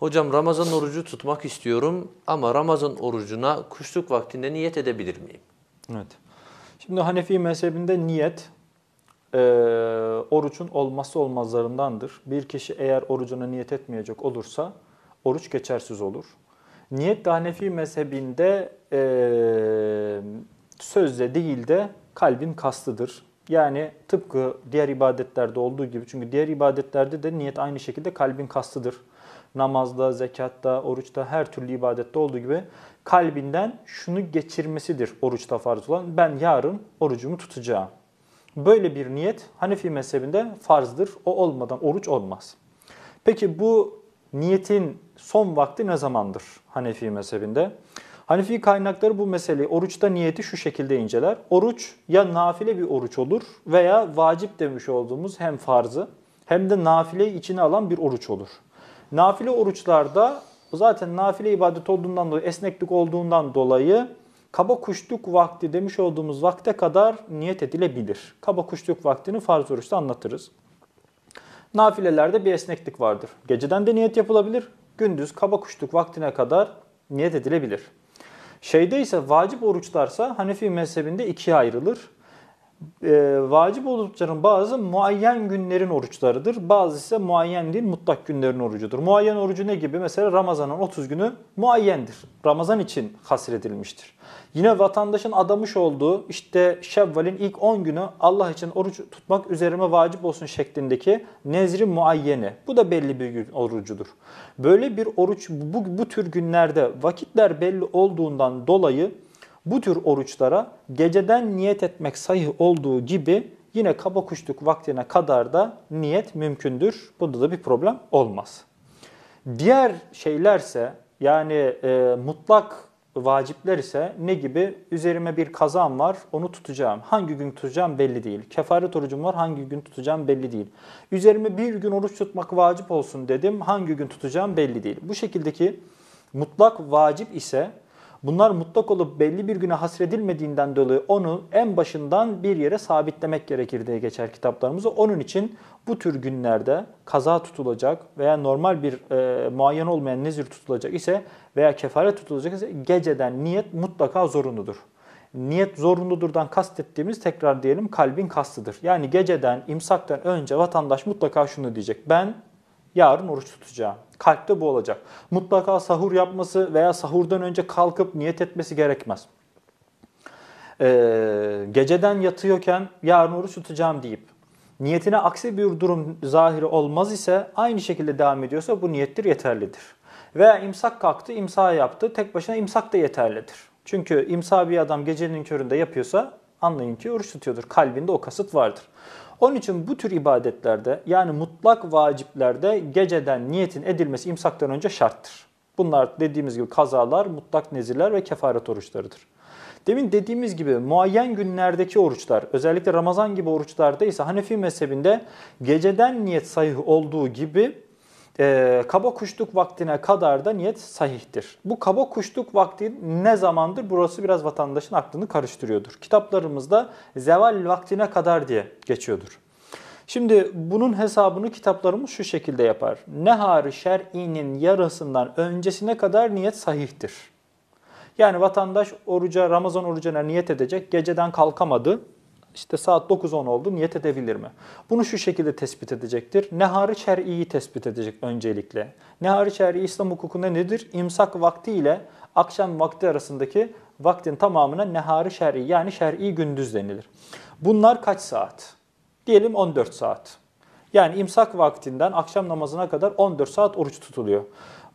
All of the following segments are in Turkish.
Hocam Ramazan orucu tutmak istiyorum ama Ramazan orucuna kuşluk vaktinde niyet edebilir miyim? Evet. Şimdi Hanefi mezhebinde niyet e, orucun olması olmazlarındandır. Bir kişi eğer orucuna niyet etmeyecek olursa oruç geçersiz olur. Niyet de Hanefi mezhebinde e, sözle değil de kalbin kastıdır. Yani tıpkı diğer ibadetlerde olduğu gibi çünkü diğer ibadetlerde de niyet aynı şekilde kalbin kastıdır. Namazda, zekatta, oruçta her türlü ibadette olduğu gibi kalbinden şunu geçirmesidir oruçta farz olan. Ben yarın orucumu tutacağım. Böyle bir niyet Hanefi mezhebinde farzdır. O olmadan oruç olmaz. Peki bu niyetin son vakti ne zamandır Hanefi mezhebinde? Hanefi kaynakları bu meseleyi oruçta niyeti şu şekilde inceler. Oruç ya nafile bir oruç olur veya vacip demiş olduğumuz hem farzı hem de nafileyi içine alan bir oruç olur. Nafile oruçlarda zaten nafile ibadet olduğundan dolayı, esneklik olduğundan dolayı kaba kuşluk vakti demiş olduğumuz vakte kadar niyet edilebilir. Kaba kuşluk vaktini farz oruçta anlatırız. Nafilelerde bir esneklik vardır. Geceden de niyet yapılabilir, gündüz kaba kuşluk vaktine kadar niyet edilebilir. Şeyde ise vacip oruçlarsa Hanefi mezhebinde ikiye ayrılır e, vacip oruçların bazı muayyen günlerin oruçlarıdır. Bazı ise muayyen değil mutlak günlerin orucudur. Muayyen orucu ne gibi? Mesela Ramazan'ın 30 günü muayyendir. Ramazan için hasredilmiştir. Yine vatandaşın adamış olduğu işte Şevval'in ilk 10 günü Allah için oruç tutmak üzerime vacip olsun şeklindeki nezri muayyene. Bu da belli bir gün orucudur. Böyle bir oruç bu, bu tür günlerde vakitler belli olduğundan dolayı bu tür oruçlara geceden niyet etmek sahih olduğu gibi yine kaba kuşluk vaktine kadar da niyet mümkündür. Bunda da bir problem olmaz. Diğer şeylerse yani e, mutlak vacipler ise ne gibi? Üzerime bir kazan var, onu tutacağım. Hangi gün tutacağım belli değil. Kefaret orucum var, hangi gün tutacağım belli değil. Üzerime bir gün oruç tutmak vacip olsun dedim, hangi gün tutacağım belli değil. Bu şekildeki mutlak vacip ise Bunlar mutlak olup belli bir güne hasredilmediğinden dolayı onu en başından bir yere sabitlemek gerekir diye geçer kitaplarımızı. Onun için bu tür günlerde kaza tutulacak veya normal bir e, muayyen olmayan nezir tutulacak ise veya kefaret tutulacak ise geceden niyet mutlaka zorunludur. Niyet zorunludurdan kastettiğimiz tekrar diyelim kalbin kastıdır. Yani geceden, imsaktan önce vatandaş mutlaka şunu diyecek. Ben yarın oruç tutacağım. Kalpte bu olacak. Mutlaka sahur yapması veya sahurdan önce kalkıp niyet etmesi gerekmez. Ee, geceden yatıyorken yarın oruç tutacağım deyip niyetine aksi bir durum zahiri olmaz ise aynı şekilde devam ediyorsa bu niyettir yeterlidir. Veya imsak kalktı, imsa yaptı. Tek başına imsak da yeterlidir. Çünkü imsa bir adam gecenin köründe yapıyorsa anlayın ki oruç tutuyordur. Kalbinde o kasıt vardır. Onun için bu tür ibadetlerde yani mutlak vaciplerde geceden niyetin edilmesi imsaktan önce şarttır. Bunlar dediğimiz gibi kazalar, mutlak neziler ve kefaret oruçlarıdır. Demin dediğimiz gibi muayyen günlerdeki oruçlar özellikle Ramazan gibi oruçlarda ise Hanefi mezhebinde geceden niyet sayıh olduğu gibi e, kaba kuşluk vaktine kadar da niyet sahihtir. Bu kaba kuşluk vakti ne zamandır? Burası biraz vatandaşın aklını karıştırıyordur. Kitaplarımızda zeval vaktine kadar diye geçiyordur. Şimdi bunun hesabını kitaplarımız şu şekilde yapar. Nehar-ı şer'inin yarısından öncesine kadar niyet sahihtir. Yani vatandaş oruca, Ramazan orucuna niyet edecek, geceden kalkamadı işte saat 9-10 oldu niyet edebilir mi? Bunu şu şekilde tespit edecektir. Ne hariç her iyi tespit edecek öncelikle. Ne hariç her iyi İslam hukukunda nedir? İmsak vakti ile akşam vakti arasındaki vaktin tamamına neharı şer'i yani şer'i gündüz denilir. Bunlar kaç saat? Diyelim 14 saat. Yani imsak vaktinden akşam namazına kadar 14 saat oruç tutuluyor.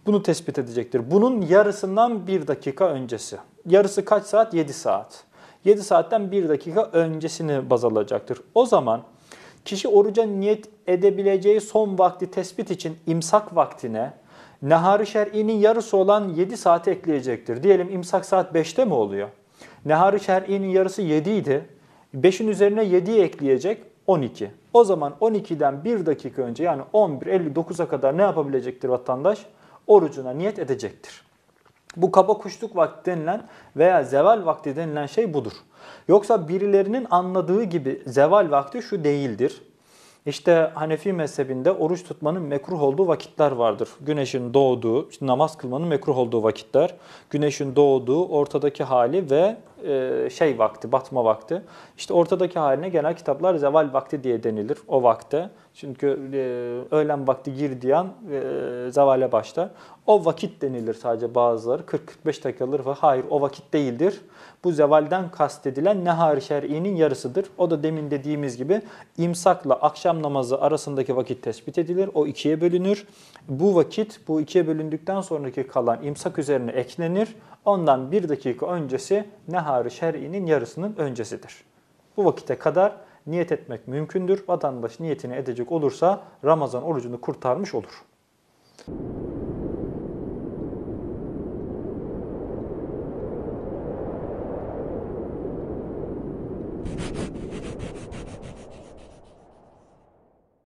Bunu tespit edecektir. Bunun yarısından bir dakika öncesi. Yarısı kaç saat? 7 saat. 7 saatten 1 dakika öncesini baz alacaktır. O zaman kişi oruca niyet edebileceği son vakti tespit için imsak vaktine nehar-ı şer'inin yarısı olan 7 saati ekleyecektir. Diyelim imsak saat 5'te mi oluyor? Nehar-ı şer'inin yarısı 7 idi. 5'in üzerine 7'yi ekleyecek 12. O zaman 12'den 1 dakika önce yani 11.59'a kadar ne yapabilecektir vatandaş? Orucuna niyet edecektir. Bu kaba kuşluk vakti denilen veya zeval vakti denilen şey budur. Yoksa birilerinin anladığı gibi zeval vakti şu değildir. İşte Hanefi mezhebinde oruç tutmanın mekruh olduğu vakitler vardır. Güneşin doğduğu, namaz kılmanın mekruh olduğu vakitler, güneşin doğduğu, ortadaki hali ve e, şey vakti, batma vakti. İşte ortadaki haline genel kitaplar zeval vakti diye denilir o vakte. Çünkü e, öğlen vakti girdiği an e, zevale başlar. O vakit denilir sadece bazıları. 40-45 dakikadır ve hayır o vakit değildir. Bu zevalden kastedilen nehar-ı şer'inin yarısıdır. O da demin dediğimiz gibi imsakla akşam namazı arasındaki vakit tespit edilir. O ikiye bölünür. Bu vakit bu ikiye bölündükten sonraki kalan imsak üzerine eklenir. Ondan bir dakika öncesi nehar enharı şer'inin yarısının öncesidir. Bu vakite kadar niyet etmek mümkündür. Vatandaş niyetini edecek olursa Ramazan orucunu kurtarmış olur.